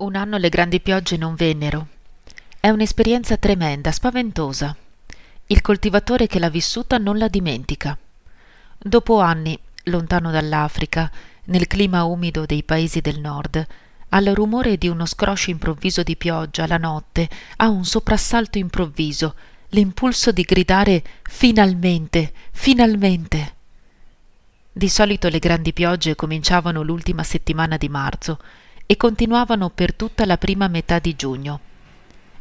Un anno le grandi piogge non vennero. È un'esperienza tremenda, spaventosa. Il coltivatore che l'ha vissuta non la dimentica. Dopo anni, lontano dall'Africa, nel clima umido dei paesi del nord, al rumore di uno scroscio improvviso di pioggia la notte, a un soprassalto improvviso, l'impulso di gridare finalmente, finalmente. Di solito le grandi piogge cominciavano l'ultima settimana di marzo e continuavano per tutta la prima metà di giugno.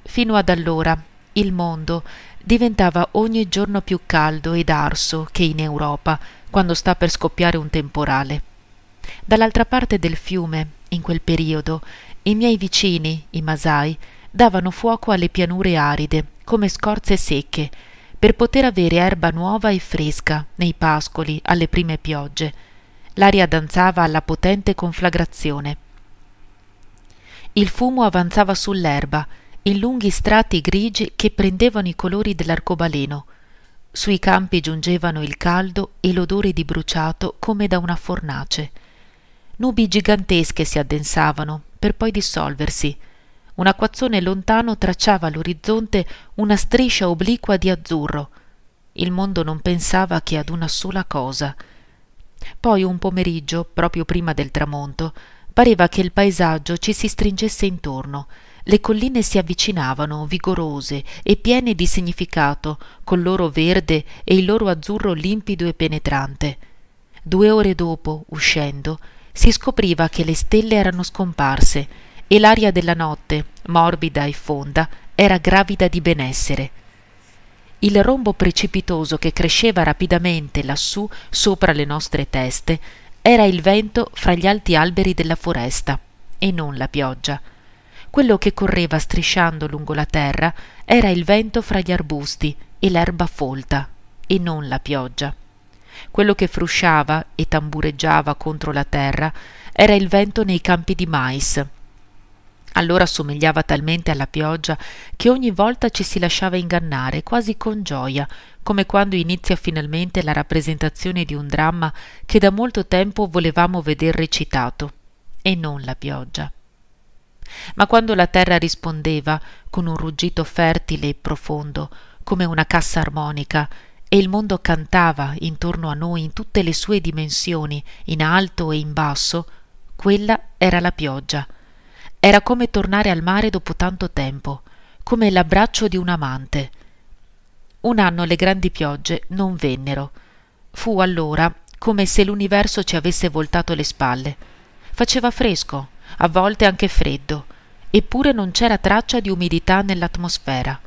Fino ad allora il mondo diventava ogni giorno più caldo ed arso che in Europa quando sta per scoppiare un temporale. Dall'altra parte del fiume, in quel periodo, i miei vicini, i Masai, davano fuoco alle pianure aride, come scorze secche, per poter avere erba nuova e fresca nei pascoli alle prime piogge. L'aria danzava alla potente conflagrazione. Il fumo avanzava sull'erba, in lunghi strati grigi che prendevano i colori dell'arcobaleno. Sui campi giungevano il caldo e l'odore di bruciato come da una fornace. Nubi gigantesche si addensavano, per poi dissolversi. Un acquazzone lontano tracciava all'orizzonte una striscia obliqua di azzurro. Il mondo non pensava che ad una sola cosa. Poi un pomeriggio, proprio prima del tramonto, pareva che il paesaggio ci si stringesse intorno le colline si avvicinavano vigorose e piene di significato col loro verde e il loro azzurro limpido e penetrante due ore dopo uscendo si scopriva che le stelle erano scomparse e l'aria della notte morbida e fonda era gravida di benessere il rombo precipitoso che cresceva rapidamente lassù sopra le nostre teste era il vento fra gli alti alberi della foresta e non la pioggia. Quello che correva strisciando lungo la terra era il vento fra gli arbusti e l'erba folta e non la pioggia. Quello che frusciava e tambureggiava contro la terra era il vento nei campi di mais. Allora somigliava talmente alla pioggia che ogni volta ci si lasciava ingannare quasi con gioia come quando inizia finalmente la rappresentazione di un dramma che da molto tempo volevamo veder recitato, e non la pioggia. Ma quando la terra rispondeva con un ruggito fertile e profondo, come una cassa armonica, e il mondo cantava intorno a noi in tutte le sue dimensioni, in alto e in basso, quella era la pioggia. Era come tornare al mare dopo tanto tempo, come l'abbraccio di un amante, un anno le grandi piogge non vennero. Fu allora come se l'universo ci avesse voltato le spalle. Faceva fresco, a volte anche freddo, eppure non c'era traccia di umidità nell'atmosfera.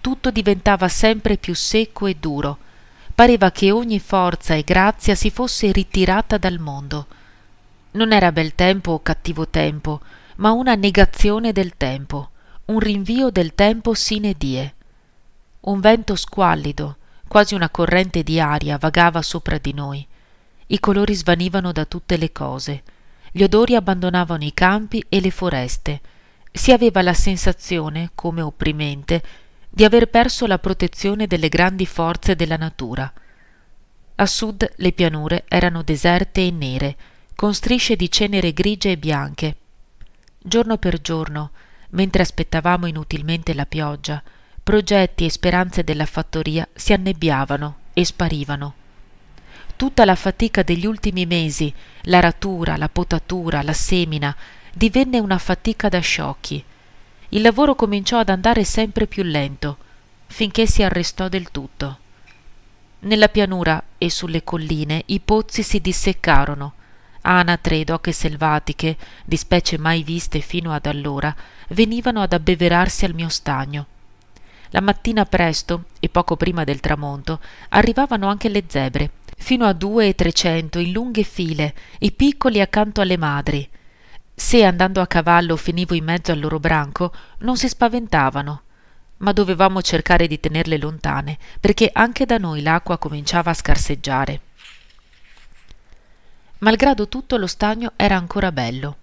Tutto diventava sempre più secco e duro. Pareva che ogni forza e grazia si fosse ritirata dal mondo. Non era bel tempo o cattivo tempo, ma una negazione del tempo, un rinvio del tempo sine die. Un vento squallido, quasi una corrente di aria, vagava sopra di noi. I colori svanivano da tutte le cose. Gli odori abbandonavano i campi e le foreste. Si aveva la sensazione, come opprimente, di aver perso la protezione delle grandi forze della natura. A sud le pianure erano deserte e nere, con strisce di cenere grigie e bianche. Giorno per giorno, mentre aspettavamo inutilmente la pioggia, progetti e speranze della fattoria si annebbiavano e sparivano. Tutta la fatica degli ultimi mesi, la ratura, la potatura, la semina, divenne una fatica da sciocchi. Il lavoro cominciò ad andare sempre più lento, finché si arrestò del tutto. Nella pianura e sulle colline i pozzi si disseccarono, anatre ed oche selvatiche, di specie mai viste fino ad allora, venivano ad abbeverarsi al mio stagno. La mattina presto e poco prima del tramonto arrivavano anche le zebre, fino a due e trecento in lunghe file, i piccoli accanto alle madri. Se andando a cavallo finivo in mezzo al loro branco, non si spaventavano. Ma dovevamo cercare di tenerle lontane, perché anche da noi l'acqua cominciava a scarseggiare. Malgrado tutto lo stagno era ancora bello.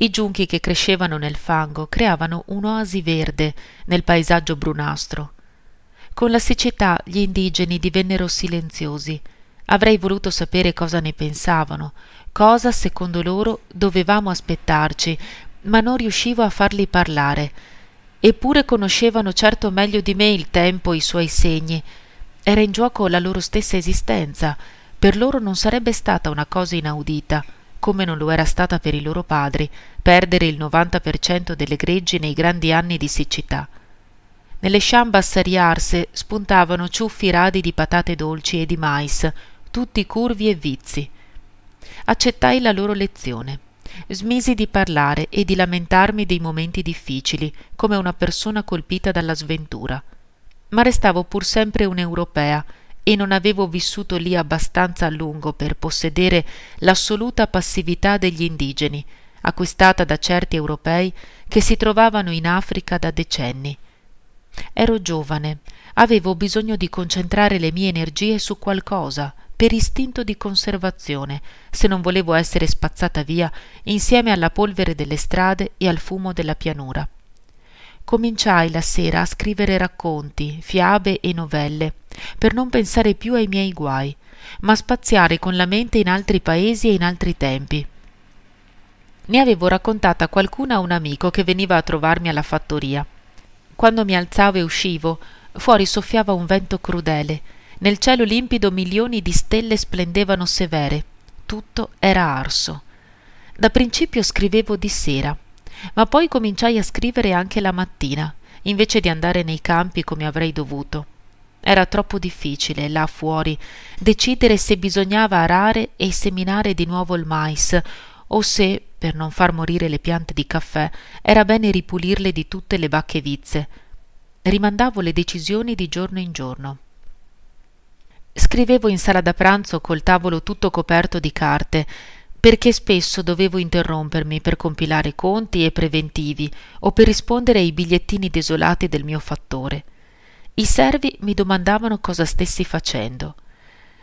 I giunchi che crescevano nel fango creavano un'oasi verde nel paesaggio brunastro. Con la siccità gli indigeni divennero silenziosi. Avrei voluto sapere cosa ne pensavano, cosa, secondo loro, dovevamo aspettarci, ma non riuscivo a farli parlare. Eppure conoscevano certo meglio di me il tempo e i suoi segni. Era in gioco la loro stessa esistenza. Per loro non sarebbe stata una cosa inaudita come non lo era stata per i loro padri, perdere il 90% delle greggi nei grandi anni di siccità. Nelle sciambe riarse spuntavano ciuffi radi di patate dolci e di mais, tutti curvi e vizi. Accettai la loro lezione. Smisi di parlare e di lamentarmi dei momenti difficili, come una persona colpita dalla sventura. Ma restavo pur sempre un'europea e non avevo vissuto lì abbastanza a lungo per possedere l'assoluta passività degli indigeni, acquistata da certi europei che si trovavano in Africa da decenni. Ero giovane, avevo bisogno di concentrare le mie energie su qualcosa, per istinto di conservazione, se non volevo essere spazzata via insieme alla polvere delle strade e al fumo della pianura cominciai la sera a scrivere racconti, fiabe e novelle, per non pensare più ai miei guai, ma spaziare con la mente in altri paesi e in altri tempi. Ne avevo raccontata qualcuna a un amico che veniva a trovarmi alla fattoria. Quando mi alzavo e uscivo, fuori soffiava un vento crudele, nel cielo limpido milioni di stelle splendevano severe, tutto era arso. Da principio scrivevo di sera, ma poi cominciai a scrivere anche la mattina, invece di andare nei campi come avrei dovuto. Era troppo difficile, là fuori, decidere se bisognava arare e seminare di nuovo il mais, o se, per non far morire le piante di caffè, era bene ripulirle di tutte le bacche vizze. Rimandavo le decisioni di giorno in giorno. Scrivevo in sala da pranzo col tavolo tutto coperto di carte, perché spesso dovevo interrompermi per compilare conti e preventivi o per rispondere ai bigliettini desolati del mio fattore. I servi mi domandavano cosa stessi facendo.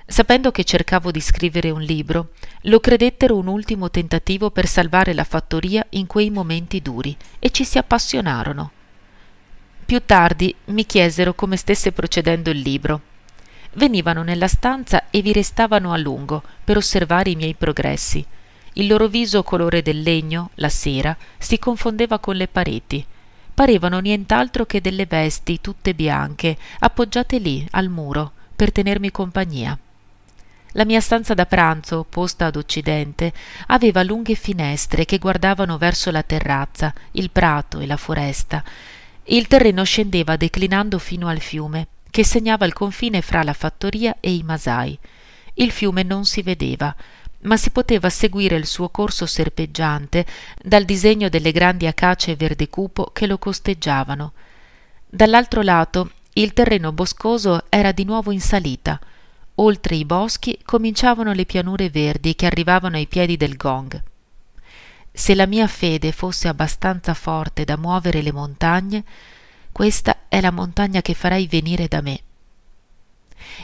Sapendo che cercavo di scrivere un libro, lo credettero un ultimo tentativo per salvare la fattoria in quei momenti duri e ci si appassionarono. Più tardi mi chiesero come stesse procedendo il libro venivano nella stanza e vi restavano a lungo per osservare i miei progressi. Il loro viso colore del legno, la sera, si confondeva con le pareti. Parevano nient'altro che delle vesti tutte bianche, appoggiate lì, al muro, per tenermi compagnia. La mia stanza da pranzo, posta ad occidente, aveva lunghe finestre che guardavano verso la terrazza, il prato e la foresta. Il terreno scendeva declinando fino al fiume che segnava il confine fra la fattoria e i masai. Il fiume non si vedeva, ma si poteva seguire il suo corso serpeggiante dal disegno delle grandi acace verde cupo che lo costeggiavano. Dall'altro lato il terreno boscoso era di nuovo in salita. Oltre i boschi cominciavano le pianure verdi che arrivavano ai piedi del gong. Se la mia fede fosse abbastanza forte da muovere le montagne, questa è la montagna che farai venire da me.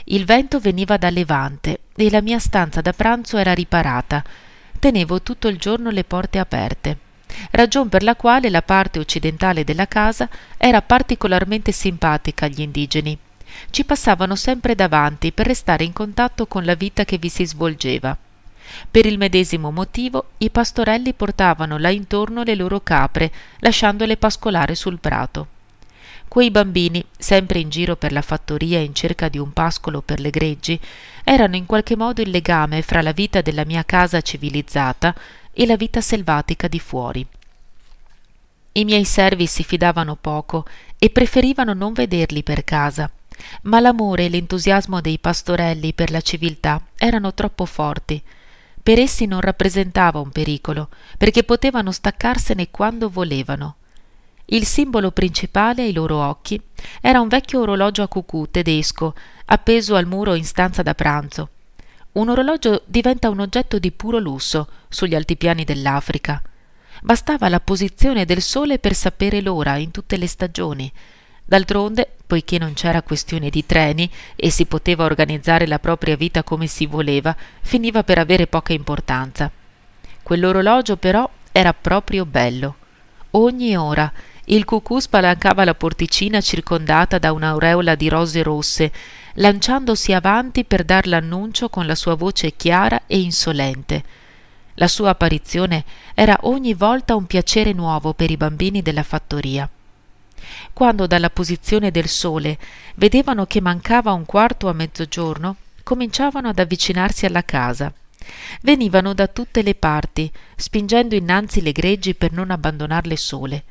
Il vento veniva da levante e la mia stanza da pranzo era riparata. Tenevo tutto il giorno le porte aperte, ragion per la quale la parte occidentale della casa era particolarmente simpatica agli indigeni. Ci passavano sempre davanti per restare in contatto con la vita che vi si svolgeva. Per il medesimo motivo i pastorelli portavano là intorno le loro capre, lasciandole pascolare sul prato. Quei bambini, sempre in giro per la fattoria in cerca di un pascolo per le greggi, erano in qualche modo il legame fra la vita della mia casa civilizzata e la vita selvatica di fuori. I miei servi si fidavano poco e preferivano non vederli per casa, ma l'amore e l'entusiasmo dei pastorelli per la civiltà erano troppo forti. Per essi non rappresentava un pericolo, perché potevano staccarsene quando volevano. Il simbolo principale ai loro occhi era un vecchio orologio a cucù tedesco, appeso al muro in stanza da pranzo. Un orologio diventa un oggetto di puro lusso sugli altipiani dell'Africa. Bastava la posizione del sole per sapere l'ora in tutte le stagioni. D'altronde, poiché non c'era questione di treni e si poteva organizzare la propria vita come si voleva, finiva per avere poca importanza. Quell'orologio però era proprio bello. Ogni ora il cucù spalancava la porticina circondata da un'aureola di rose rosse, lanciandosi avanti per dar l'annuncio con la sua voce chiara e insolente. La sua apparizione era ogni volta un piacere nuovo per i bambini della fattoria. Quando dalla posizione del sole vedevano che mancava un quarto a mezzogiorno, cominciavano ad avvicinarsi alla casa. Venivano da tutte le parti, spingendo innanzi le greggi per non abbandonarle sole.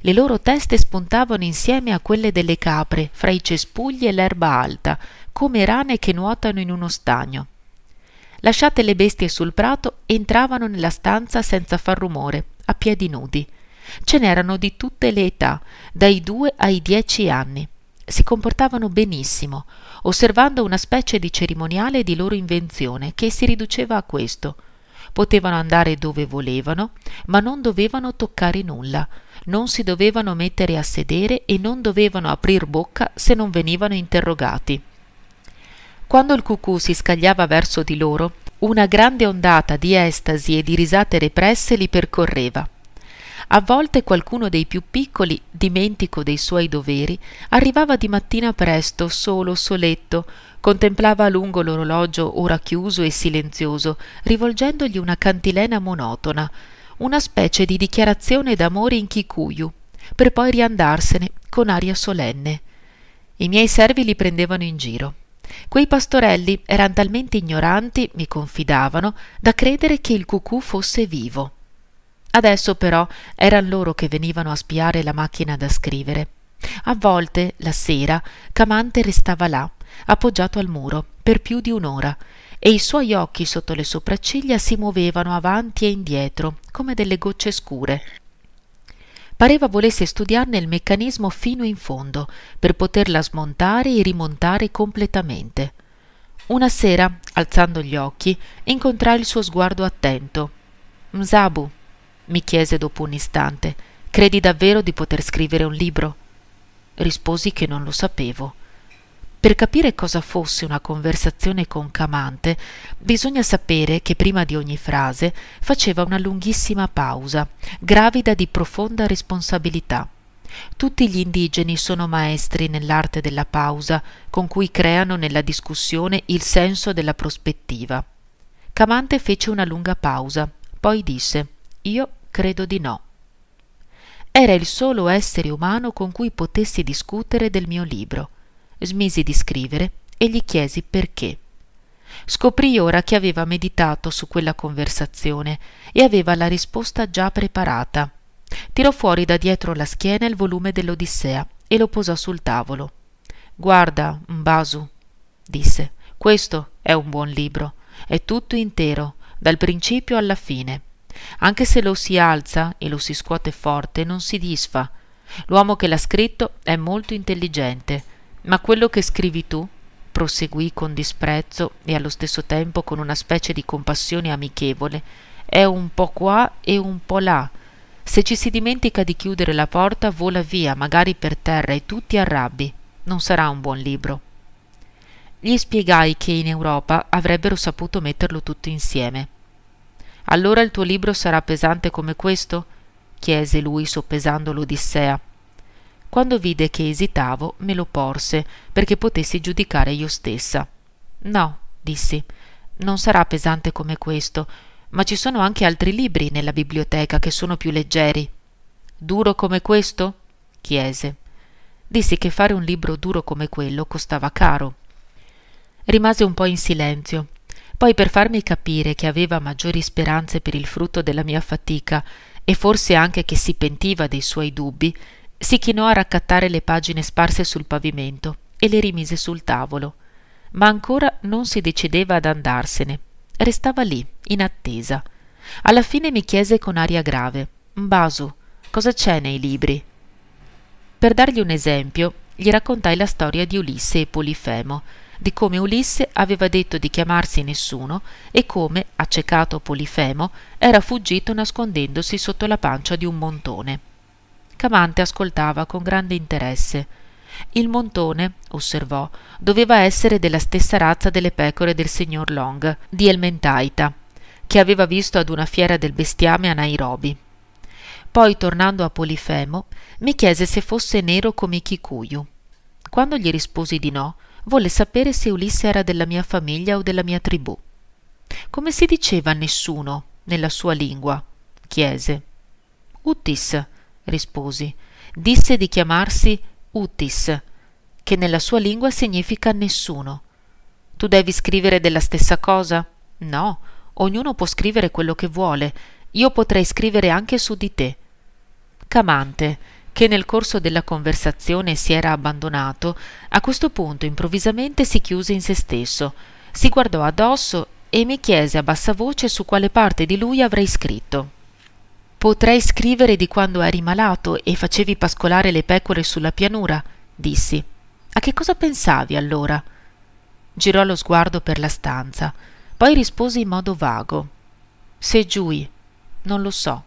Le loro teste spuntavano insieme a quelle delle capre, fra i cespugli e l'erba alta, come rane che nuotano in uno stagno. Lasciate le bestie sul prato, entravano nella stanza senza far rumore, a piedi nudi. Ce n'erano di tutte le età, dai due ai dieci anni. Si comportavano benissimo, osservando una specie di cerimoniale di loro invenzione che si riduceva a questo. Potevano andare dove volevano, ma non dovevano toccare nulla non si dovevano mettere a sedere e non dovevano aprir bocca se non venivano interrogati. Quando il cucù si scagliava verso di loro, una grande ondata di estasi e di risate represse li percorreva. A volte qualcuno dei più piccoli, dimentico dei suoi doveri, arrivava di mattina presto, solo, soletto, contemplava a lungo l'orologio ora chiuso e silenzioso, rivolgendogli una cantilena monotona, una specie di dichiarazione d'amore in kikuyu, per poi riandarsene con aria solenne. I miei servi li prendevano in giro. Quei pastorelli erano talmente ignoranti, mi confidavano, da credere che il cucù fosse vivo. Adesso però eran loro che venivano a spiare la macchina da scrivere. A volte, la sera, Camante restava là, appoggiato al muro, per più di un'ora, e i suoi occhi sotto le sopracciglia si muovevano avanti e indietro come delle gocce scure. Pareva volesse studiarne il meccanismo fino in fondo, per poterla smontare e rimontare completamente. Una sera, alzando gli occhi, incontrai il suo sguardo attento. Msabu, mi chiese dopo un istante, credi davvero di poter scrivere un libro? Risposi che non lo sapevo. Per capire cosa fosse una conversazione con Camante, bisogna sapere che prima di ogni frase faceva una lunghissima pausa, gravida di profonda responsabilità. Tutti gli indigeni sono maestri nell'arte della pausa, con cui creano nella discussione il senso della prospettiva. Camante fece una lunga pausa, poi disse Io credo di no. Era il solo essere umano con cui potessi discutere del mio libro smisi di scrivere e gli chiesi perché. Scoprì ora che aveva meditato su quella conversazione e aveva la risposta già preparata. Tirò fuori da dietro la schiena il volume dell'Odissea e lo posò sul tavolo. Guarda, Mbasu, disse, questo è un buon libro, è tutto intero, dal principio alla fine. Anche se lo si alza e lo si scuote forte, non si disfa. L'uomo che l'ha scritto è molto intelligente ma quello che scrivi tu, proseguì con disprezzo e allo stesso tempo con una specie di compassione amichevole, è un po qua e un po là. Se ci si dimentica di chiudere la porta, vola via, magari per terra, e tutti arrabbi. Non sarà un buon libro. Gli spiegai che in Europa avrebbero saputo metterlo tutto insieme. Allora il tuo libro sarà pesante come questo? chiese lui soppesando l'Odissea. Quando vide che esitavo, me lo porse, perché potessi giudicare io stessa. No, dissi, non sarà pesante come questo, ma ci sono anche altri libri nella biblioteca che sono più leggeri. Duro come questo? chiese. Dissi che fare un libro duro come quello costava caro. Rimase un po' in silenzio. Poi per farmi capire che aveva maggiori speranze per il frutto della mia fatica e forse anche che si pentiva dei suoi dubbi, si chinò a raccattare le pagine sparse sul pavimento e le rimise sul tavolo, ma ancora non si decideva ad andarsene. Restava lì, in attesa. Alla fine mi chiese con aria grave: Basu, cosa c'è nei libri? Per dargli un esempio, gli raccontai la storia di Ulisse e Polifemo, di come Ulisse aveva detto di chiamarsi nessuno e come, accecato Polifemo, era fuggito nascondendosi sotto la pancia di un montone. Camante ascoltava con grande interesse. Il montone, osservò, doveva essere della stessa razza delle pecore del signor Long, di Elmentaita, che aveva visto ad una fiera del bestiame a Nairobi. Poi, tornando a Polifemo, mi chiese se fosse nero come Kikuyu. Quando gli risposi di no, volle sapere se Ulisse era della mia famiglia o della mia tribù. Come si diceva nessuno nella sua lingua? chiese. Utis, risposi. Disse di chiamarsi Utis, che nella sua lingua significa nessuno. Tu devi scrivere della stessa cosa? No, ognuno può scrivere quello che vuole. Io potrei scrivere anche su di te. Camante, che nel corso della conversazione si era abbandonato, a questo punto improvvisamente si chiuse in se stesso, si guardò addosso e mi chiese a bassa voce su quale parte di lui avrei scritto. Potrei scrivere di quando eri malato e facevi pascolare le pecore sulla pianura, dissi. A che cosa pensavi allora? Girò lo sguardo per la stanza, poi rispose in modo vago. Se giui, non lo so.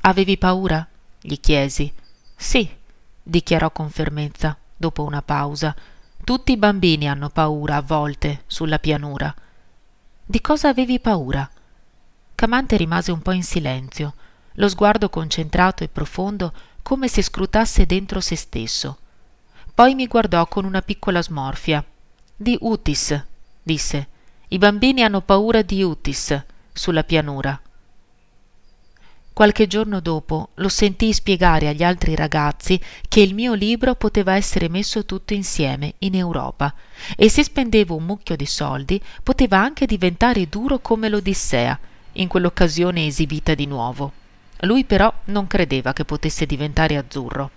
Avevi paura? gli chiesi. Sì, dichiarò con fermezza, dopo una pausa. Tutti i bambini hanno paura a volte sulla pianura. Di cosa avevi paura? Camante rimase un po' in silenzio lo sguardo concentrato e profondo come se scrutasse dentro se stesso. Poi mi guardò con una piccola smorfia. Di Utis, disse. I bambini hanno paura di Utis sulla pianura. Qualche giorno dopo lo sentii spiegare agli altri ragazzi che il mio libro poteva essere messo tutto insieme in Europa e se spendevo un mucchio di soldi poteva anche diventare duro come l'Odissea, in quell'occasione esibita di nuovo. Lui però non credeva che potesse diventare azzurro.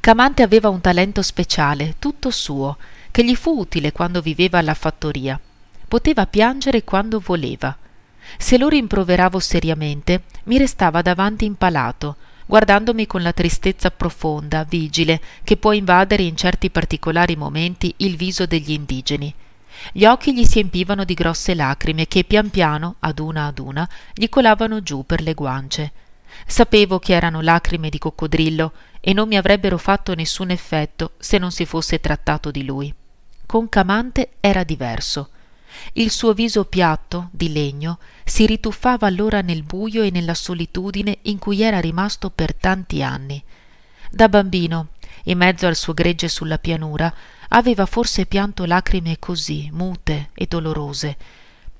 Camante aveva un talento speciale, tutto suo, che gli fu utile quando viveva alla fattoria. Poteva piangere quando voleva. Se lo rimproveravo seriamente, mi restava davanti impalato, guardandomi con la tristezza profonda, vigile, che può invadere in certi particolari momenti il viso degli indigeni. Gli occhi gli si empivano di grosse lacrime che pian piano, ad una ad una, gli colavano giù per le guance. Sapevo che erano lacrime di coccodrillo e non mi avrebbero fatto nessun effetto se non si fosse trattato di lui. Con Camante era diverso. Il suo viso piatto, di legno, si rituffava allora nel buio e nella solitudine in cui era rimasto per tanti anni. Da bambino, in mezzo al suo gregge sulla pianura, aveva forse pianto lacrime così mute e dolorose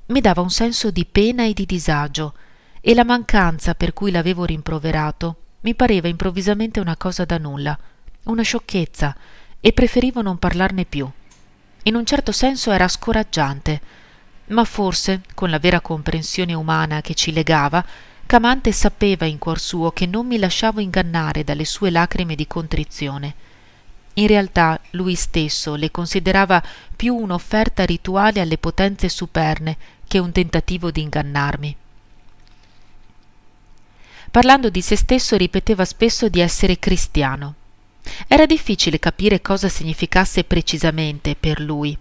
mi dava un senso di pena e di disagio e la mancanza per cui l'avevo rimproverato mi pareva improvvisamente una cosa da nulla una sciocchezza e preferivo non parlarne più in un certo senso era scoraggiante ma forse con la vera comprensione umana che ci legava Camante sapeva in cuor suo che non mi lasciavo ingannare dalle sue lacrime di contrizione in realtà lui stesso le considerava più un'offerta rituale alle potenze superne che un tentativo di ingannarmi. Parlando di se stesso ripeteva spesso di essere cristiano. Era difficile capire cosa significasse precisamente per lui.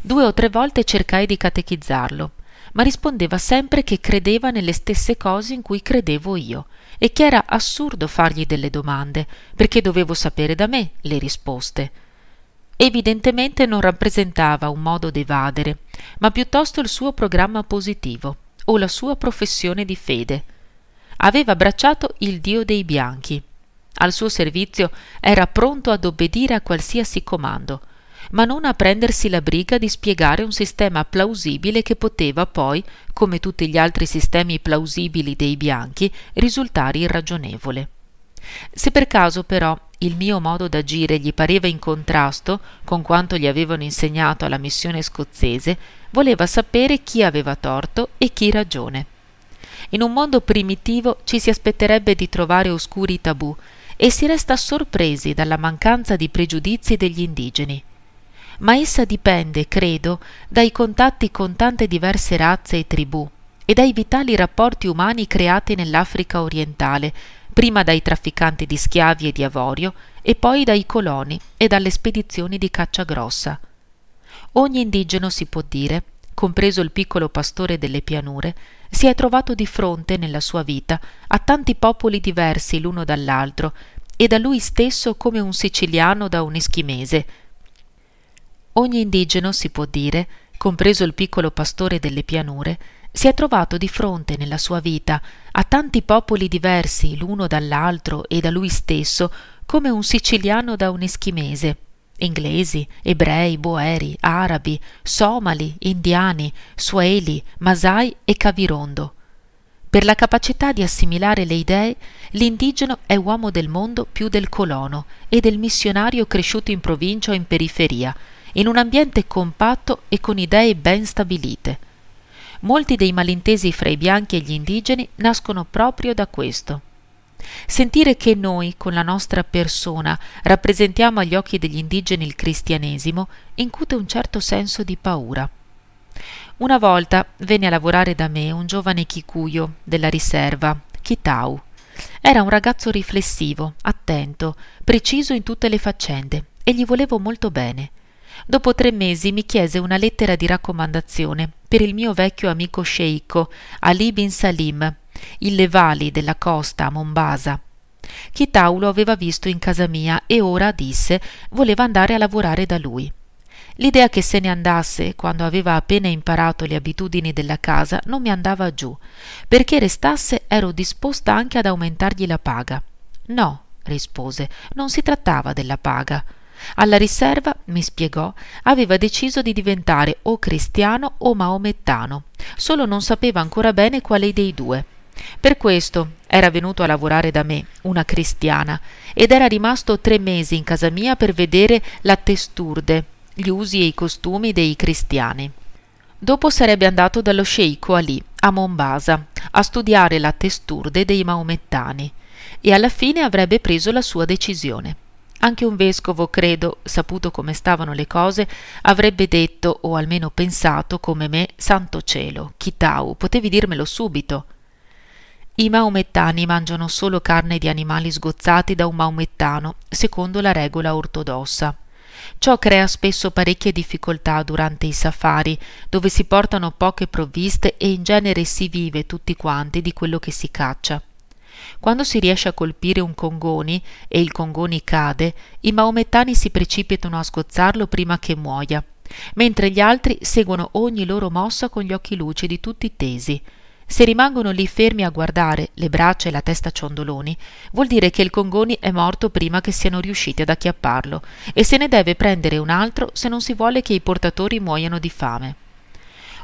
Due o tre volte cercai di catechizzarlo, ma rispondeva sempre che credeva nelle stesse cose in cui credevo io, e che era assurdo fargli delle domande, perché dovevo sapere da me le risposte. Evidentemente non rappresentava un modo d'evadere, ma piuttosto il suo programma positivo o la sua professione di fede. Aveva abbracciato il Dio dei bianchi. Al suo servizio era pronto ad obbedire a qualsiasi comando – ma non a prendersi la briga di spiegare un sistema plausibile che poteva poi, come tutti gli altri sistemi plausibili dei bianchi, risultare irragionevole. Se per caso però il mio modo d'agire gli pareva in contrasto con quanto gli avevano insegnato alla missione scozzese, voleva sapere chi aveva torto e chi ragione. In un mondo primitivo ci si aspetterebbe di trovare oscuri tabù e si resta sorpresi dalla mancanza di pregiudizi degli indigeni ma essa dipende, credo, dai contatti con tante diverse razze e tribù e dai vitali rapporti umani creati nell'Africa orientale, prima dai trafficanti di schiavi e di avorio e poi dai coloni e dalle spedizioni di caccia grossa. Ogni indigeno si può dire, compreso il piccolo pastore delle pianure, si è trovato di fronte nella sua vita a tanti popoli diversi l'uno dall'altro e da lui stesso come un siciliano da un eschimese, Ogni indigeno, si può dire, compreso il piccolo pastore delle pianure, si è trovato di fronte nella sua vita a tanti popoli diversi l'uno dall'altro e da lui stesso, come un siciliano da un eschimese. Inglesi, ebrei, boeri, arabi, somali, indiani, sueli, masai e cavirondo. Per la capacità di assimilare le idee, l'indigeno è uomo del mondo più del colono e del missionario cresciuto in provincia o in periferia, in un ambiente compatto e con idee ben stabilite. Molti dei malintesi fra i bianchi e gli indigeni nascono proprio da questo. Sentire che noi, con la nostra persona, rappresentiamo agli occhi degli indigeni il cristianesimo, incute un certo senso di paura. Una volta venne a lavorare da me un giovane Kikuyo della riserva, Kitau. Era un ragazzo riflessivo, attento, preciso in tutte le faccende e gli volevo molto bene. Dopo tre mesi mi chiese una lettera di raccomandazione per il mio vecchio amico sceicco, Ali bin Salim, il Levali della costa a Mombasa. Chitau lo aveva visto in casa mia e ora, disse, voleva andare a lavorare da lui. L'idea che se ne andasse quando aveva appena imparato le abitudini della casa non mi andava giù. Perché restasse ero disposta anche ad aumentargli la paga. No, rispose, non si trattava della paga. Alla riserva, mi spiegò, aveva deciso di diventare o cristiano o maomettano, solo non sapeva ancora bene quale dei due. Per questo era venuto a lavorare da me, una cristiana, ed era rimasto tre mesi in casa mia per vedere la testurde, gli usi e i costumi dei cristiani. Dopo sarebbe andato dallo sceicco Ali, a Mombasa, a studiare la testurde dei maomettani, e alla fine avrebbe preso la sua decisione. Anche un vescovo, credo, saputo come stavano le cose, avrebbe detto, o almeno pensato come me, santo cielo, Kitau, potevi dirmelo subito. I maomettani mangiano solo carne di animali sgozzati da un maomettano, secondo la regola ortodossa. Ciò crea spesso parecchie difficoltà durante i safari, dove si portano poche provviste e in genere si vive tutti quanti di quello che si caccia. Quando si riesce a colpire un congoni e il congoni cade, i maomettani si precipitano a sgozzarlo prima che muoia, mentre gli altri seguono ogni loro mossa con gli occhi lucidi tutti tesi. Se rimangono lì fermi a guardare, le braccia e la testa ciondoloni, vuol dire che il Congoni è morto prima che siano riusciti ad acchiapparlo e se ne deve prendere un altro se non si vuole che i portatori muoiano di fame.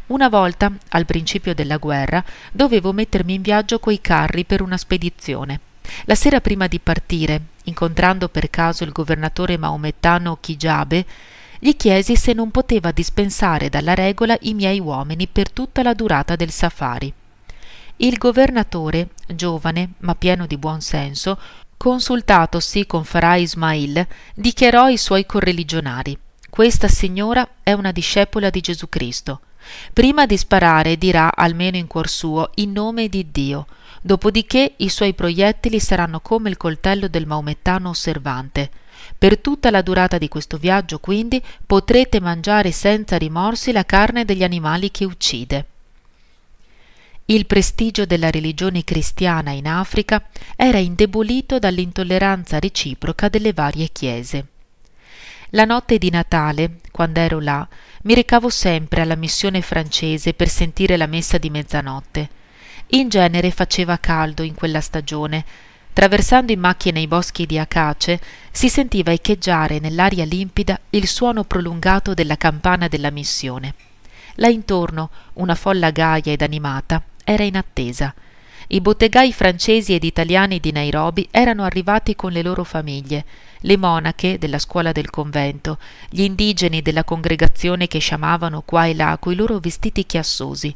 Una volta, al principio della guerra, dovevo mettermi in viaggio coi carri per una spedizione. La sera prima di partire, incontrando per caso il governatore maomettano Kijabe, gli chiesi se non poteva dispensare dalla regola i miei uomini per tutta la durata del safari. Il governatore, giovane ma pieno di buon senso, consultatosi con Farah Ismail, dichiarò ai suoi correligionari Questa signora è una discepola di Gesù Cristo. Prima di sparare dirà, almeno in cuor suo, in nome di Dio, dopodiché i suoi proiettili saranno come il coltello del maomettano osservante. Per tutta la durata di questo viaggio, quindi, potrete mangiare senza rimorsi la carne degli animali che uccide. Il prestigio della religione cristiana in Africa era indebolito dall'intolleranza reciproca delle varie chiese. La notte di Natale, quando ero là, mi recavo sempre alla missione francese per sentire la messa di mezzanotte. In genere faceva caldo in quella stagione. Traversando in macchina i boschi di acace, si sentiva echeggiare nell'aria limpida il suono prolungato della campana della missione. Là intorno una folla gaia ed animata era in attesa. I bottegai francesi ed italiani di Nairobi erano arrivati con le loro famiglie, le monache della scuola del convento, gli indigeni della congregazione che sciamavano qua e là coi loro vestiti chiassosi,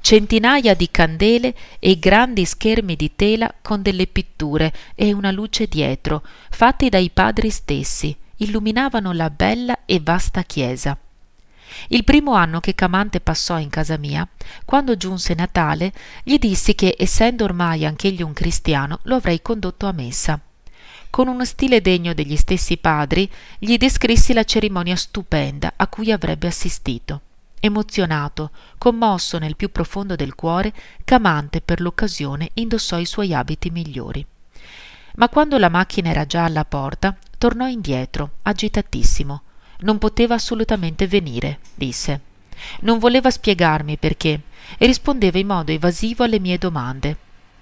centinaia di candele e grandi schermi di tela con delle pitture e una luce dietro, fatti dai padri stessi, illuminavano la bella e vasta chiesa. Il primo anno che Camante passò in casa mia, quando giunse Natale, gli dissi che, essendo ormai anch'egli un cristiano, lo avrei condotto a messa. Con uno stile degno degli stessi padri, gli descrissi la cerimonia stupenda a cui avrebbe assistito. Emozionato, commosso nel più profondo del cuore, Camante per l'occasione indossò i suoi abiti migliori. Ma quando la macchina era già alla porta, tornò indietro, agitatissimo, non poteva assolutamente venire, disse. Non voleva spiegarmi perché e rispondeva in modo evasivo alle mie domande.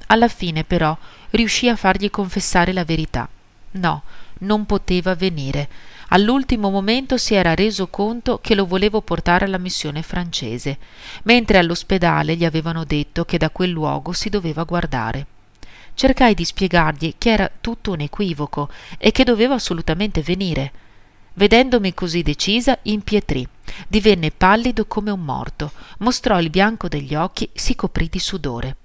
Alla fine, però, riuscì a fargli confessare la verità. No, non poteva venire. All'ultimo momento si era reso conto che lo volevo portare alla missione francese, mentre all'ospedale gli avevano detto che da quel luogo si doveva guardare. Cercai di spiegargli che era tutto un equivoco e che doveva assolutamente venire Vedendomi così decisa, impietrì. Divenne pallido come un morto, mostrò il bianco degli occhi, si coprì di sudore.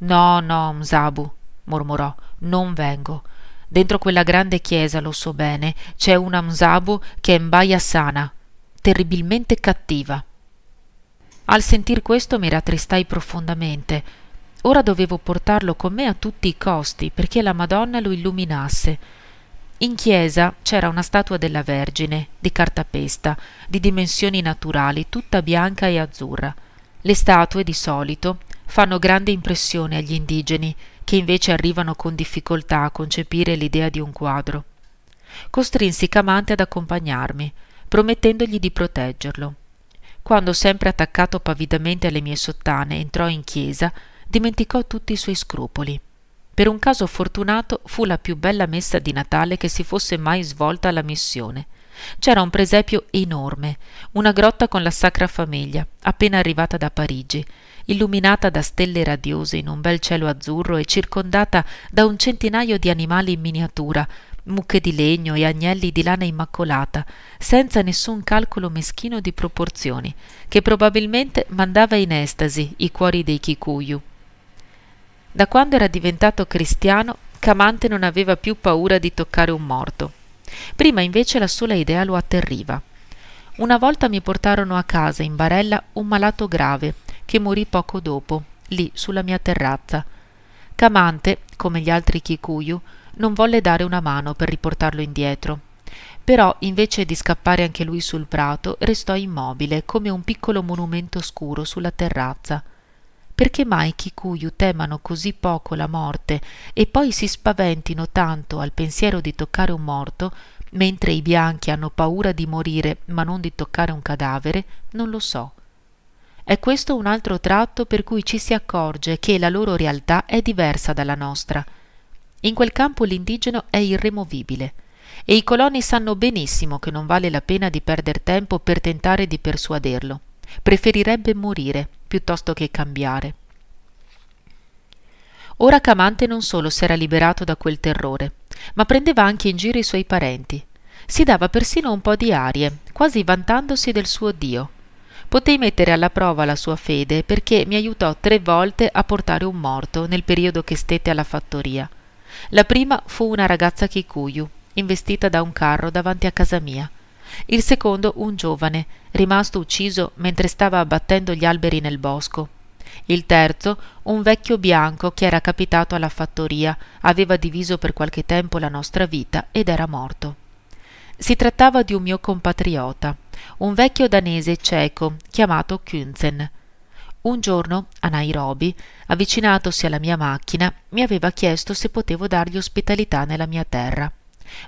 No, no, Msabu, mormorò, non vengo. Dentro quella grande chiesa, lo so bene, c'è una Msabu che è Mbaia sana, terribilmente cattiva. Al sentir questo mi rattristai profondamente. Ora dovevo portarlo con me a tutti i costi perché la Madonna lo illuminasse. In chiesa c'era una statua della Vergine, di cartapesta, di dimensioni naturali, tutta bianca e azzurra. Le statue, di solito, fanno grande impressione agli indigeni, che invece arrivano con difficoltà a concepire l'idea di un quadro. Costrinsi Camante ad accompagnarmi, promettendogli di proteggerlo. Quando, sempre attaccato pavidamente alle mie sottane, entrò in chiesa, dimenticò tutti i suoi scrupoli. Per un caso fortunato fu la più bella messa di Natale che si fosse mai svolta alla missione. C'era un presepio enorme, una grotta con la Sacra Famiglia, appena arrivata da Parigi, illuminata da stelle radiose in un bel cielo azzurro e circondata da un centinaio di animali in miniatura, mucche di legno e agnelli di lana immacolata, senza nessun calcolo meschino di proporzioni, che probabilmente mandava in estasi i cuori dei Kikuyu. Da quando era diventato cristiano, Camante non aveva più paura di toccare un morto. Prima invece la sola idea lo atterriva. Una volta mi portarono a casa in Barella un malato grave che morì poco dopo, lì sulla mia terrazza. Camante, come gli altri Kikuyu, non volle dare una mano per riportarlo indietro. Però, invece di scappare anche lui sul prato, restò immobile, come un piccolo monumento scuro sulla terrazza perché mai Kikuyu temano così poco la morte e poi si spaventino tanto al pensiero di toccare un morto, mentre i bianchi hanno paura di morire ma non di toccare un cadavere, non lo so. È questo un altro tratto per cui ci si accorge che la loro realtà è diversa dalla nostra. In quel campo l'indigeno è irremovibile e i coloni sanno benissimo che non vale la pena di perder tempo per tentare di persuaderlo. Preferirebbe morire piuttosto che cambiare. Ora Camante non solo s'era liberato da quel terrore, ma prendeva anche in giro i suoi parenti. Si dava persino un po' di arie, quasi vantandosi del suo Dio. Potei mettere alla prova la sua fede perché mi aiutò tre volte a portare un morto nel periodo che stette alla fattoria. La prima fu una ragazza Kikuyu, investita da un carro davanti a casa mia il secondo un giovane, rimasto ucciso mentre stava abbattendo gli alberi nel bosco. Il terzo, un vecchio bianco che era capitato alla fattoria, aveva diviso per qualche tempo la nostra vita ed era morto. Si trattava di un mio compatriota, un vecchio danese cieco chiamato Kunzen. Un giorno, a Nairobi, avvicinatosi alla mia macchina, mi aveva chiesto se potevo dargli ospitalità nella mia terra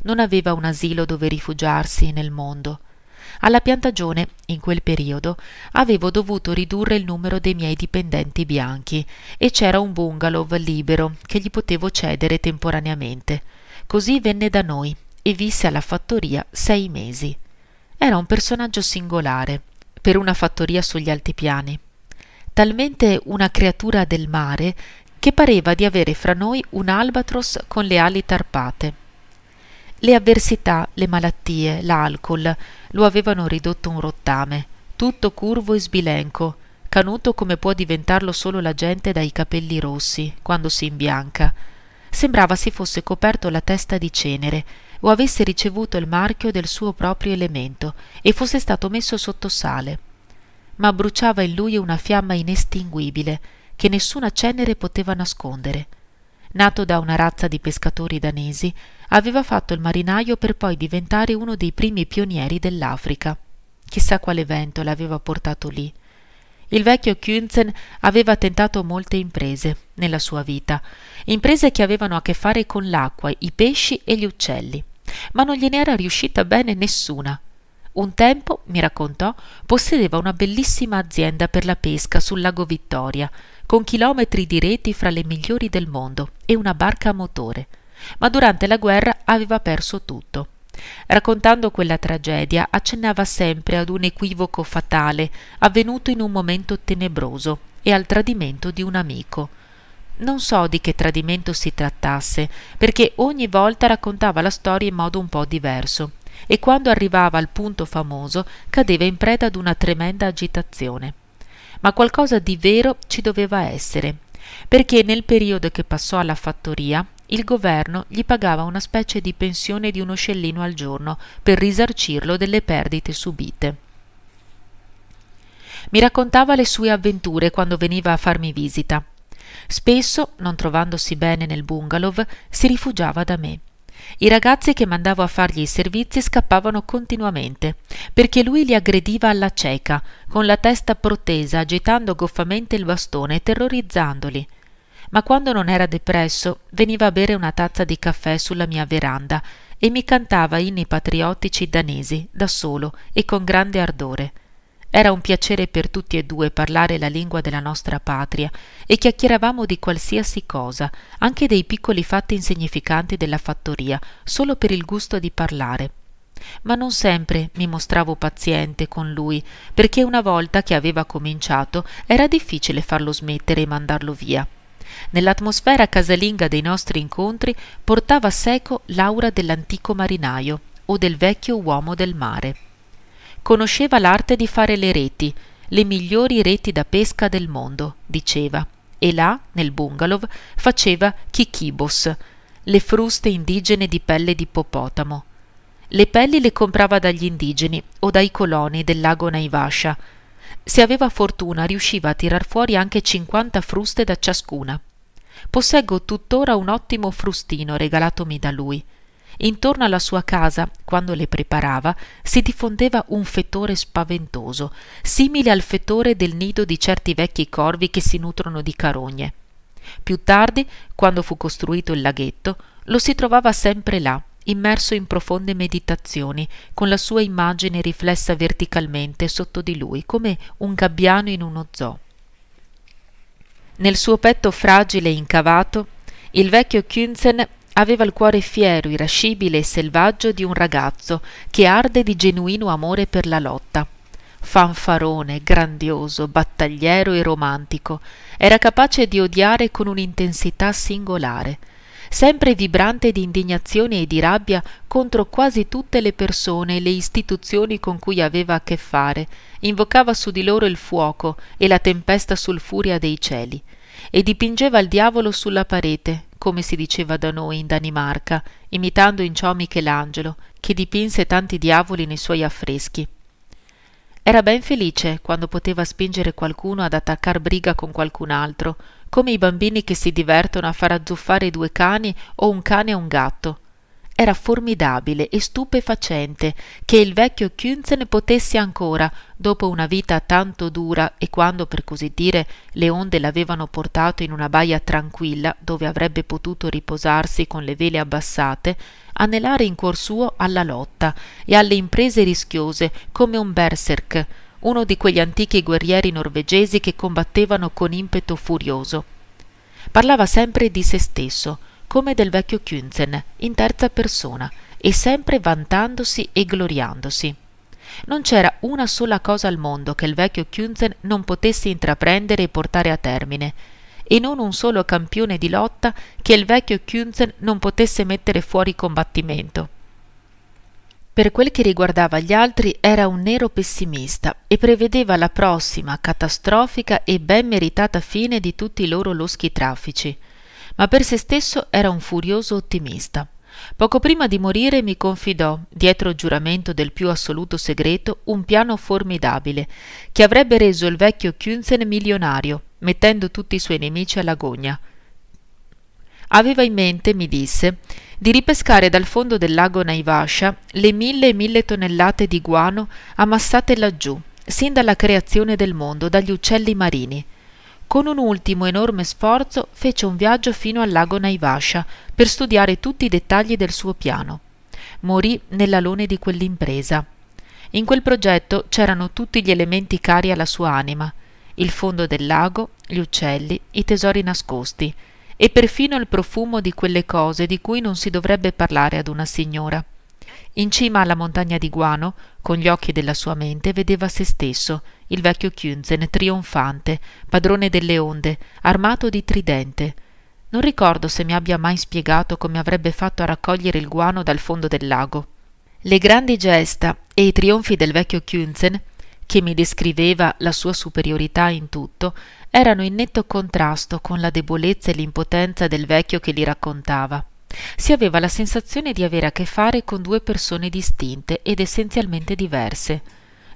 non aveva un asilo dove rifugiarsi nel mondo. Alla piantagione, in quel periodo, avevo dovuto ridurre il numero dei miei dipendenti bianchi e c'era un bungalow libero che gli potevo cedere temporaneamente. Così venne da noi e visse alla fattoria sei mesi. Era un personaggio singolare, per una fattoria sugli altipiani. Talmente una creatura del mare che pareva di avere fra noi un albatros con le ali tarpate. Le avversità, le malattie, l'alcol lo avevano ridotto un rottame, tutto curvo e sbilenco, canuto come può diventarlo solo la gente dai capelli rossi, quando si imbianca. Sembrava si fosse coperto la testa di cenere, o avesse ricevuto il marchio del suo proprio elemento e fosse stato messo sotto sale. Ma bruciava in lui una fiamma inestinguibile, che nessuna cenere poteva nascondere nato da una razza di pescatori danesi, aveva fatto il marinaio per poi diventare uno dei primi pionieri dell'Africa. Chissà quale vento l'aveva portato lì. Il vecchio Künzen aveva tentato molte imprese nella sua vita, imprese che avevano a che fare con l'acqua, i pesci e gli uccelli, ma non gliene era riuscita bene nessuna. Un tempo, mi raccontò, possedeva una bellissima azienda per la pesca sul lago Vittoria, con chilometri di reti fra le migliori del mondo e una barca a motore, ma durante la guerra aveva perso tutto. Raccontando quella tragedia accennava sempre ad un equivoco fatale avvenuto in un momento tenebroso e al tradimento di un amico. Non so di che tradimento si trattasse, perché ogni volta raccontava la storia in modo un po' diverso, e quando arrivava al punto famoso cadeva in preda ad una tremenda agitazione ma qualcosa di vero ci doveva essere, perché nel periodo che passò alla fattoria il governo gli pagava una specie di pensione di uno scellino al giorno per risarcirlo delle perdite subite. Mi raccontava le sue avventure quando veniva a farmi visita. Spesso, non trovandosi bene nel bungalow, si rifugiava da me i ragazzi che mandavo a fargli i servizi scappavano continuamente, perché lui li aggrediva alla cieca, con la testa protesa, agitando goffamente il bastone e terrorizzandoli. Ma quando non era depresso, veniva a bere una tazza di caffè sulla mia veranda e mi cantava inni patriottici danesi, da solo e con grande ardore. Era un piacere per tutti e due parlare la lingua della nostra patria e chiacchieravamo di qualsiasi cosa, anche dei piccoli fatti insignificanti della fattoria, solo per il gusto di parlare. Ma non sempre mi mostravo paziente con lui, perché una volta che aveva cominciato era difficile farlo smettere e mandarlo via. Nell'atmosfera casalinga dei nostri incontri portava seco l'aura dell'antico marinaio o del vecchio uomo del mare conosceva l'arte di fare le reti, le migliori reti da pesca del mondo, diceva, e là, nel bungalow, faceva chikibos, le fruste indigene di pelle di ippopotamo. Le pelli le comprava dagli indigeni o dai coloni del lago Naivasha. Se aveva fortuna riusciva a tirar fuori anche cinquanta fruste da ciascuna. Posseggo tuttora un ottimo frustino regalatomi da lui. Intorno alla sua casa, quando le preparava, si diffondeva un fetore spaventoso, simile al fetore del nido di certi vecchi corvi che si nutrono di carogne. Più tardi, quando fu costruito il laghetto, lo si trovava sempre là, immerso in profonde meditazioni, con la sua immagine riflessa verticalmente sotto di lui, come un gabbiano in uno zoo. Nel suo petto fragile e incavato, il vecchio Künzen aveva il cuore fiero, irascibile e selvaggio di un ragazzo che arde di genuino amore per la lotta. Fanfarone, grandioso, battagliero e romantico, era capace di odiare con un'intensità singolare, sempre vibrante di indignazione e di rabbia contro quasi tutte le persone e le istituzioni con cui aveva a che fare, invocava su di loro il fuoco e la tempesta sulfuria dei cieli, e dipingeva il diavolo sulla parete, come si diceva da noi in Danimarca, imitando in ciò Michelangelo, che dipinse tanti diavoli nei suoi affreschi. Era ben felice quando poteva spingere qualcuno ad attaccar briga con qualcun altro, come i bambini che si divertono a far azzuffare due cani o un cane e un gatto era formidabile e stupefacente che il vecchio Künzen potesse ancora, dopo una vita tanto dura e quando, per così dire, le onde l'avevano portato in una baia tranquilla dove avrebbe potuto riposarsi con le vele abbassate, anelare in cuor suo alla lotta e alle imprese rischiose come un berserk, uno di quegli antichi guerrieri norvegesi che combattevano con impeto furioso. Parlava sempre di se stesso, come del vecchio Künzen, in terza persona, e sempre vantandosi e gloriandosi. Non c'era una sola cosa al mondo che il vecchio Künzen non potesse intraprendere e portare a termine, e non un solo campione di lotta che il vecchio Künzen non potesse mettere fuori combattimento. Per quel che riguardava gli altri era un nero pessimista e prevedeva la prossima, catastrofica e ben meritata fine di tutti i loro loschi traffici ma per se stesso era un furioso ottimista. Poco prima di morire mi confidò, dietro giuramento del più assoluto segreto, un piano formidabile, che avrebbe reso il vecchio Künzen milionario, mettendo tutti i suoi nemici all'agonia. Aveva in mente, mi disse, di ripescare dal fondo del lago Naivasha le mille e mille tonnellate di guano ammassate laggiù, sin dalla creazione del mondo, dagli uccelli marini, con un ultimo enorme sforzo fece un viaggio fino al lago Naivasha per studiare tutti i dettagli del suo piano. Morì nell'alone di quell'impresa. In quel progetto c'erano tutti gli elementi cari alla sua anima, il fondo del lago, gli uccelli, i tesori nascosti, e perfino il profumo di quelle cose di cui non si dovrebbe parlare ad una signora. In cima alla montagna di Guano, con gli occhi della sua mente, vedeva se stesso, il vecchio Chiunzen, trionfante, padrone delle onde, armato di tridente. Non ricordo se mi abbia mai spiegato come avrebbe fatto a raccogliere il guano dal fondo del lago. Le grandi gesta e i trionfi del vecchio Chiunzen, che mi descriveva la sua superiorità in tutto, erano in netto contrasto con la debolezza e l'impotenza del vecchio che li raccontava. Si aveva la sensazione di avere a che fare con due persone distinte ed essenzialmente diverse.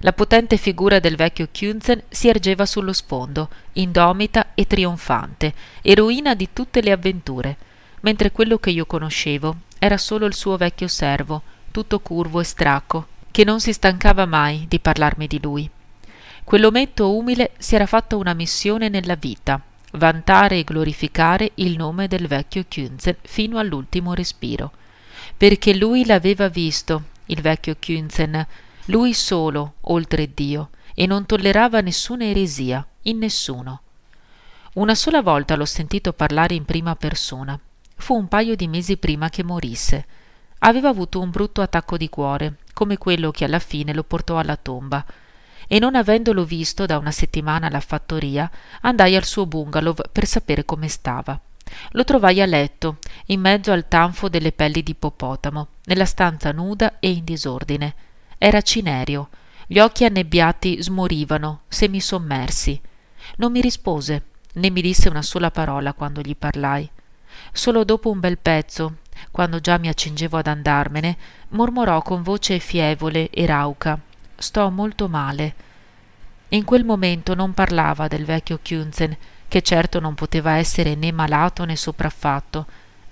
La potente figura del vecchio Kunzen si ergeva sullo sfondo, indomita e trionfante, eroina di tutte le avventure, mentre quello che io conoscevo era solo il suo vecchio servo, tutto curvo e stracco, che non si stancava mai di parlarmi di lui. Quell'ometto umile si era fatto una missione nella vita, vantare e glorificare il nome del vecchio Künzen fino all'ultimo respiro, perché lui l'aveva visto, il vecchio Künzen, lui solo, oltre Dio, e non tollerava nessuna eresia, in nessuno. Una sola volta l'ho sentito parlare in prima persona. Fu un paio di mesi prima che morisse. Aveva avuto un brutto attacco di cuore, come quello che alla fine lo portò alla tomba, e non avendolo visto da una settimana alla fattoria, andai al suo bungalow per sapere come stava. Lo trovai a letto, in mezzo al tanfo delle pelli di ippopotamo, nella stanza nuda e in disordine. Era cinerio. Gli occhi annebbiati smorivano, semisommersi. Non mi rispose, né mi disse una sola parola quando gli parlai. Solo dopo un bel pezzo, quando già mi accingevo ad andarmene, mormorò con voce fievole e rauca sto molto male. In quel momento non parlava del vecchio Kunzen, che certo non poteva essere né malato né sopraffatto.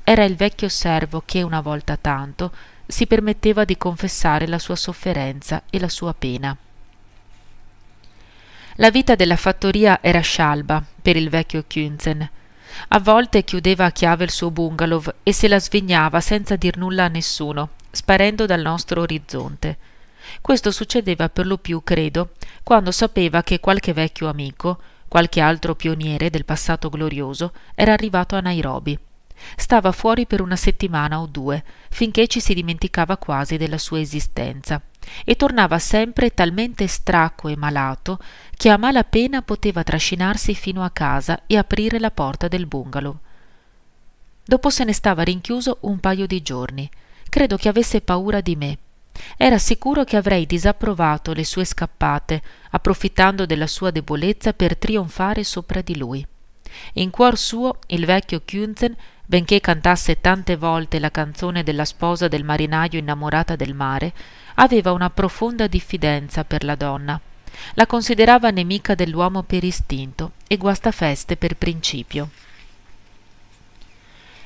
Era il vecchio servo che una volta tanto si permetteva di confessare la sua sofferenza e la sua pena. La vita della fattoria era scialba per il vecchio Kunzen. A volte chiudeva a chiave il suo bungalow e se la svegnava senza dir nulla a nessuno, sparendo dal nostro orizzonte. Questo succedeva per lo più, credo, quando sapeva che qualche vecchio amico, qualche altro pioniere del passato glorioso, era arrivato a Nairobi. Stava fuori per una settimana o due, finché ci si dimenticava quasi della sua esistenza, e tornava sempre talmente stracco e malato che a mala pena poteva trascinarsi fino a casa e aprire la porta del bungalow. Dopo se ne stava rinchiuso un paio di giorni. Credo che avesse paura di me, era sicuro che avrei disapprovato le sue scappate, approfittando della sua debolezza per trionfare sopra di lui. In cuor suo il vecchio Kunzen, benché cantasse tante volte la canzone della sposa del marinaio innamorata del mare, aveva una profonda diffidenza per la donna. La considerava nemica dell'uomo per istinto e guastafeste per principio.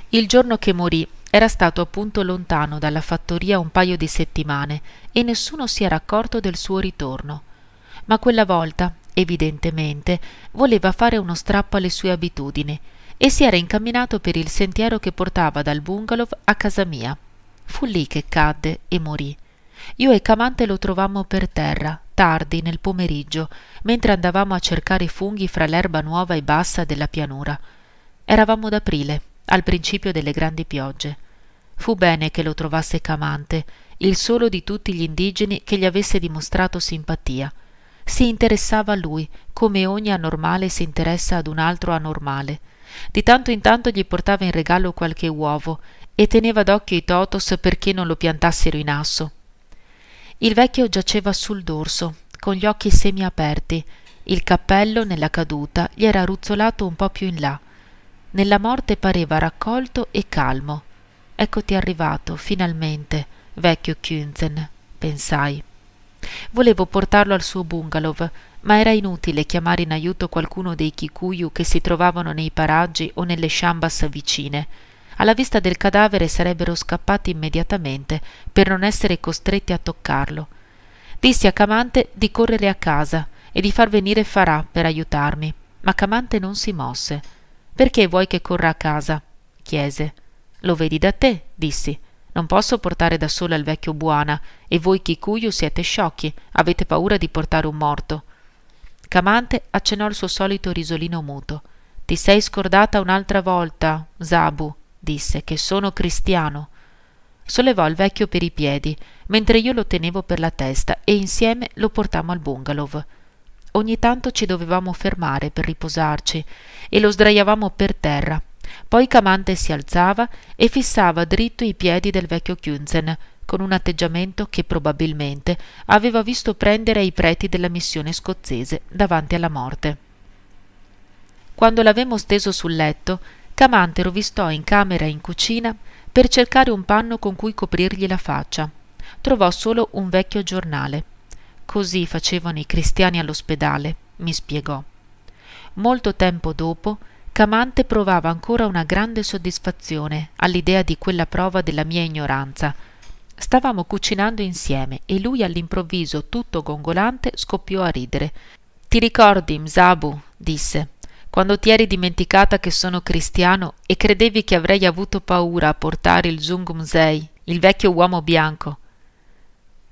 Il giorno che morì era stato appunto lontano dalla fattoria un paio di settimane e nessuno si era accorto del suo ritorno. Ma quella volta, evidentemente, voleva fare uno strappo alle sue abitudini e si era incamminato per il sentiero che portava dal bungalow a casa mia. Fu lì che cadde e morì. Io e Camante lo trovammo per terra, tardi nel pomeriggio, mentre andavamo a cercare i funghi fra l'erba nuova e bassa della pianura. Eravamo d'aprile al principio delle grandi piogge. Fu bene che lo trovasse Camante, il solo di tutti gli indigeni che gli avesse dimostrato simpatia. Si interessava a lui, come ogni anormale si interessa ad un altro anormale. Di tanto in tanto gli portava in regalo qualche uovo e teneva d'occhio i totos perché non lo piantassero in asso. Il vecchio giaceva sul dorso, con gli occhi semiaperti, il cappello nella caduta gli era ruzzolato un po più in là nella morte pareva raccolto e calmo. Eccoti arrivato, finalmente, vecchio Künzen, pensai. Volevo portarlo al suo bungalow, ma era inutile chiamare in aiuto qualcuno dei Kikuyu che si trovavano nei paraggi o nelle shambas vicine. Alla vista del cadavere sarebbero scappati immediatamente per non essere costretti a toccarlo. Dissi a Camante di correre a casa e di far venire Farà per aiutarmi, ma Camante non si mosse. Perché vuoi che corra a casa? chiese. Lo vedi da te, dissi. Non posso portare da sola il vecchio Buona, e voi Kikuyu siete sciocchi, avete paura di portare un morto. Camante accennò il suo solito risolino muto. Ti sei scordata un'altra volta, Zabu, disse, che sono cristiano. Sollevò il vecchio per i piedi, mentre io lo tenevo per la testa e insieme lo portammo al bungalow. Ogni tanto ci dovevamo fermare per riposarci e lo sdraiavamo per terra. Poi Camante si alzava e fissava dritto i piedi del vecchio Kunzen con un atteggiamento che probabilmente aveva visto prendere ai preti della missione scozzese davanti alla morte. Quando l'avemmo steso sul letto, Camante rovistò in camera e in cucina per cercare un panno con cui coprirgli la faccia. Trovò solo un vecchio giornale Così facevano i cristiani all'ospedale, mi spiegò. Molto tempo dopo, Camante provava ancora una grande soddisfazione all'idea di quella prova della mia ignoranza. Stavamo cucinando insieme e lui all'improvviso, tutto gongolante, scoppiò a ridere. Ti ricordi, Mzabu? disse. Quando ti eri dimenticata che sono cristiano e credevi che avrei avuto paura a portare il Zungumzei, il vecchio uomo bianco.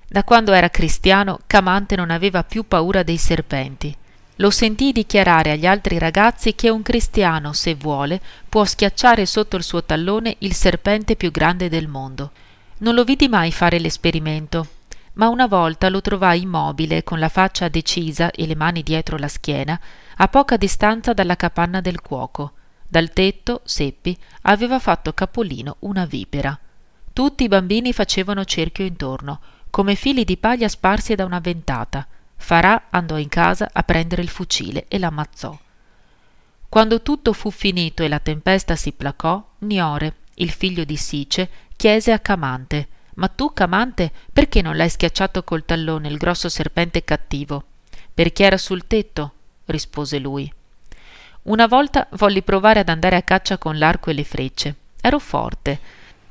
Da quando era cristiano, Camante non aveva più paura dei serpenti. Lo sentii dichiarare agli altri ragazzi che un cristiano, se vuole, può schiacciare sotto il suo tallone il serpente più grande del mondo. Non lo vidi mai fare l'esperimento, ma una volta lo trovai immobile, con la faccia decisa e le mani dietro la schiena, a poca distanza dalla capanna del cuoco. Dal tetto, Seppi aveva fatto capolino una vipera. Tutti i bambini facevano cerchio intorno come fili di paglia sparsi da una ventata. Farà andò in casa a prendere il fucile e l'ammazzò. Quando tutto fu finito e la tempesta si placò, Niore, il figlio di Sice, chiese a Camante Ma tu, Camante, perché non l'hai schiacciato col tallone il grosso serpente cattivo? Perché era sul tetto, rispose lui. Una volta volli provare ad andare a caccia con l'arco e le frecce. Ero forte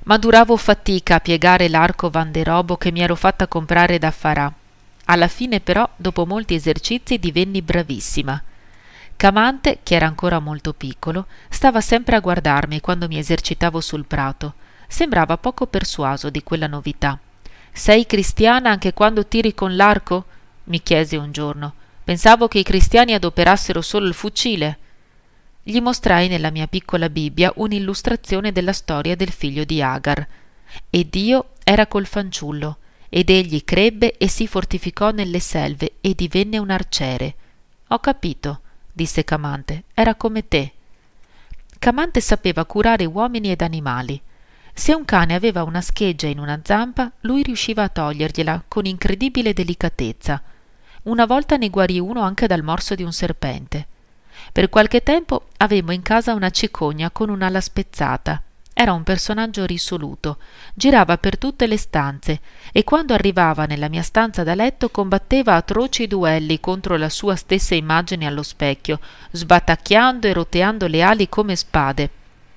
ma duravo fatica a piegare l'arco vanderobo che mi ero fatta comprare da Farà. Alla fine però, dopo molti esercizi, divenni bravissima. Camante, che era ancora molto piccolo, stava sempre a guardarmi quando mi esercitavo sul prato. Sembrava poco persuaso di quella novità. Sei cristiana anche quando tiri con l'arco? mi chiese un giorno. Pensavo che i cristiani adoperassero solo il fucile gli mostrai nella mia piccola Bibbia un'illustrazione della storia del figlio di Agar. E Dio era col fanciullo, ed egli crebbe e si fortificò nelle selve e divenne un arciere. Ho capito, disse Camante, era come te. Camante sapeva curare uomini ed animali. Se un cane aveva una scheggia in una zampa, lui riusciva a togliergliela con incredibile delicatezza. Una volta ne guarì uno anche dal morso di un serpente. Per qualche tempo avemmo in casa una cicogna con un'ala spezzata. Era un personaggio risoluto, girava per tutte le stanze e quando arrivava nella mia stanza da letto combatteva atroci duelli contro la sua stessa immagine allo specchio, sbatacchiando e roteando le ali come spade.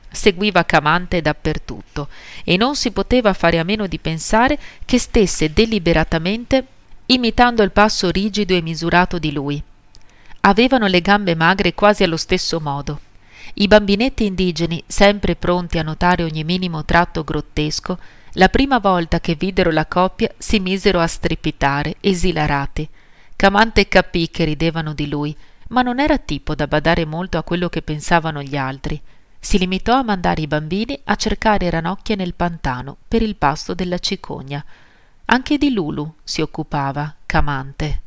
Seguiva Camante dappertutto e non si poteva fare a meno di pensare che stesse deliberatamente imitando il passo rigido e misurato di lui. Avevano le gambe magre quasi allo stesso modo. I bambinetti indigeni, sempre pronti a notare ogni minimo tratto grottesco, la prima volta che videro la coppia si misero a strepitare, esilarati. Camante capì che ridevano di lui, ma non era tipo da badare molto a quello che pensavano gli altri. Si limitò a mandare i bambini a cercare ranocchie nel pantano per il pasto della cicogna. Anche di Lulu si occupava, Camante.